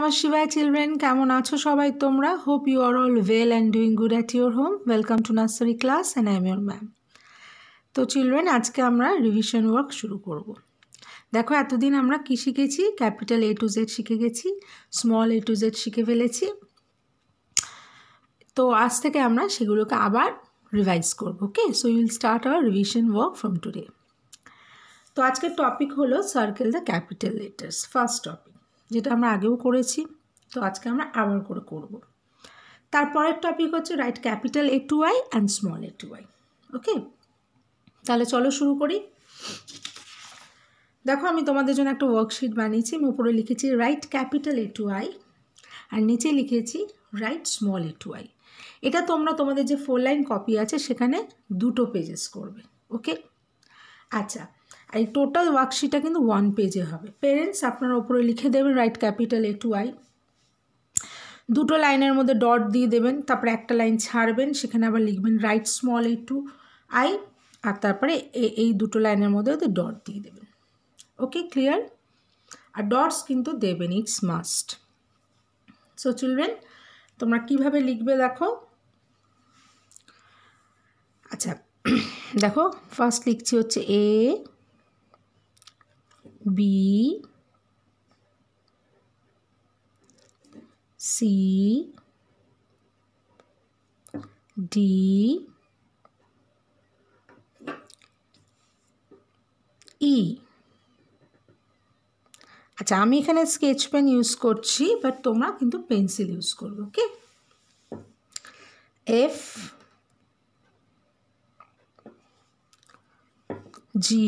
আমার শিবায় চিলড্রেন কেমন আছো সবাই তোমরা hope you are all well and doing good at your home welcome to nursery class and I am your ma'am তো children আজকে আমরা রিভিশন ওয়ার্ক শুরু করব। দেখো এতদিন আমরা কী শিখেছি ক্যাপিটাল এ টু জেড শিখে গেছি স্মল এ টু জেড শিখে ফেলেছি তো আজ থেকে আমরা সেগুলোকে আবার রিভাইজ করবো okay so you'll start our revision work from today তো আজকের টপিক হলো circle the capital letters first topic যেটা আমরা আগেও করেছি তো আজকে আমরা আবার করে করব তারপরের টপিক হচ্ছে write capital A to I and small A to I okay তাহলে চলো শুরু করি দেখো আমি তোমাদের জন্য একটা ওয়ার্কশিট বানিয়েছি আমি উপরে লিখেছি write capital A to I আর নিচে লিখেছি write small A to I এটা তোমরা তোমাদের যে ফোর লাইন কপি আছে সেখানে দুটো পেজেস করবে ওকে আচ্ছা আর এই টোটাল ওয়ার্কশিটটা কিন্তু ওয়ান পেজে হবে পেরেন্টস আপনার ওপরে লিখে দেবেন write capital A to I দুটো লাইনের মধ্যে ডট দিয়ে দেবেন তারপরে একটা লাইন ছাড়বেন সেখানে আবার লিখবেন write small A to I আর তারপরে এই দুটো লাইনের মধ্যে ওদের ডট দিয়ে দেবেন ওকে ক্লিয়ার আর ডটস কিন্তু দেবেন ইটস মাস্ট সো চিলড্রেন তোমরা কিভাবে লিখবে দেখো আচ্ছা দেখো ফার্স্ট লিখছি হচ্ছে এ B, C, D, E. अच्छा हमें इन्हें स्केच पेन यूज करट तुम्हारा क्योंकि पेंसिल यूज कर okay F G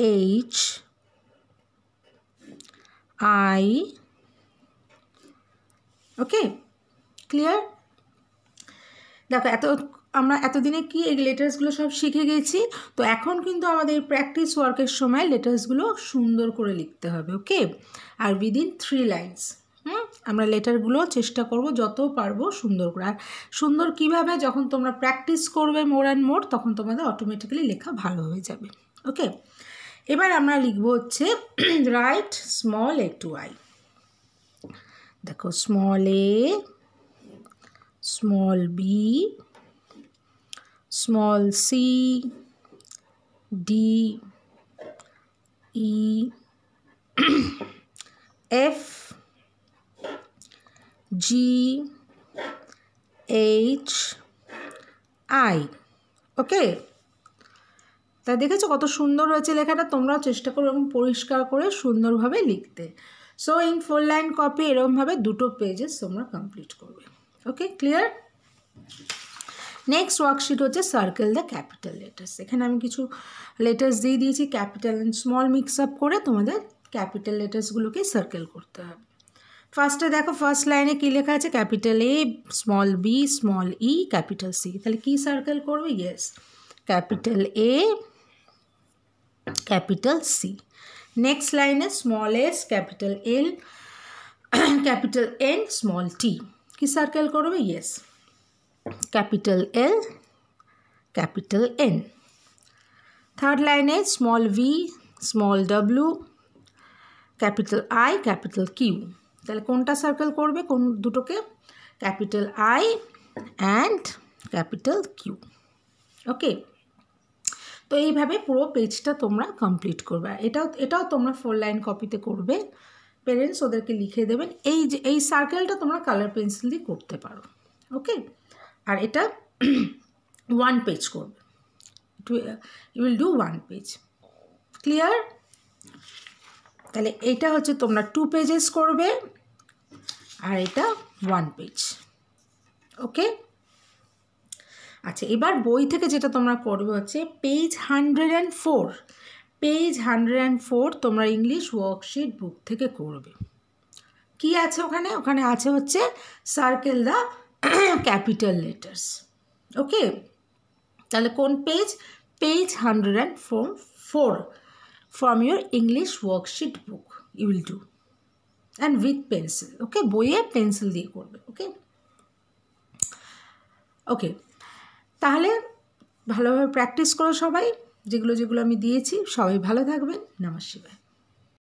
H I okay clear দেখো এত আমরা এতদিনে কি এই লেটার্সগুলো সব শিখে গেছি তো এখন কিন্তু আমাদের প্র্যাকটিস ওয়ার্কের সময় লেটার্সগুলো সুন্দর করে লিখতে হবে ওকে আর উইদিন থ্রি লাইন্স হুম আমরা লেটারগুলো চেষ্টা করব যত পারবো সুন্দর করে আর সুন্দর কিভাবে যখন তোমরা প্র্যাকটিস করবে মোর অ্যান্ড মোর তখন তোমাদের অটোমেটিক্যালি লেখা ভালো হয়ে যাবে ওকে এবার আমরা লিখব হচ্ছে write small A to I দেখো small A small B small C D E F G H I okay তাই দেখেছো কত সুন্দর হয়েছে লেখাটা তোমরাও চেষ্টা করো এবং পরিষ্কার করে সুন্দরভাবে লিখতে so in four line copy এরকমভাবে দুটো পেজেস তোমরা কমপ্লিট করবে ওকে ক্লিয়ার নেক্সট ওয়ার্কশিট হচ্ছে সার্কেল দ্য ক্যাপিটাল লেটার্স এখানে আমি কিছু লেটার্স দিয়ে দিয়েছি capital and small mix up করে তোমাদের ক্যাপিটাল লেটার্সগুলোকে সার্কেল করতে হবে ফার্স্টে দেখো ফার্স্ট লাইনে কী লেখা আছে capital A small B small E capital C তাহলে কী সার্কেল করবে yes capital A capital C. Next line is small s, capital L, capital N, small t. কি circle করবে? Yes. Capital L, capital N. Third line is small v, small w, capital I, capital Q. তাহলে কোনটা circle করবে কোন দুটোকে capital I and capital Q okay তো এইভাবে পুরো পেজটা তোমরা কমপ্লিট করবে এটাও এটাও তোমরা ফোর লাইন কপিতে করবে পেরেন্টস ওদেরকে লিখে দেবেন এই যে এই সার্কেলটা তোমরা কালার পেন্সিল দিয়ে করতে পারো ওকে আর এটা ওয়ান পেজ করবে you will do one page clear তাহলে এটা হচ্ছে তোমরা টু পেজেস করবে আর এটা ওয়ান পেজ ওকে আচ্ছা এবার বই থেকে যেটা তোমরা পড়বে হচ্ছে page hundred and four page hundred and four তোমরা ইংলিশ ওয়ার্কশিট বুক থেকে করবে কি আছে ওখানে ওখানে আছে হচ্ছে circle the capital letters okay তাহলে কোন page page hundred and four four from your English worksheet book you will do and with pencil okay বইয়ে পেন্সিল দিয়ে করবে ওকে ওকে তাহলে ভালোভাবে প্র্যাকটিস করো সবাই যেগুলো যেগুলো আমি দিয়েছি সবাই ভালো থাকবেন নমস্কার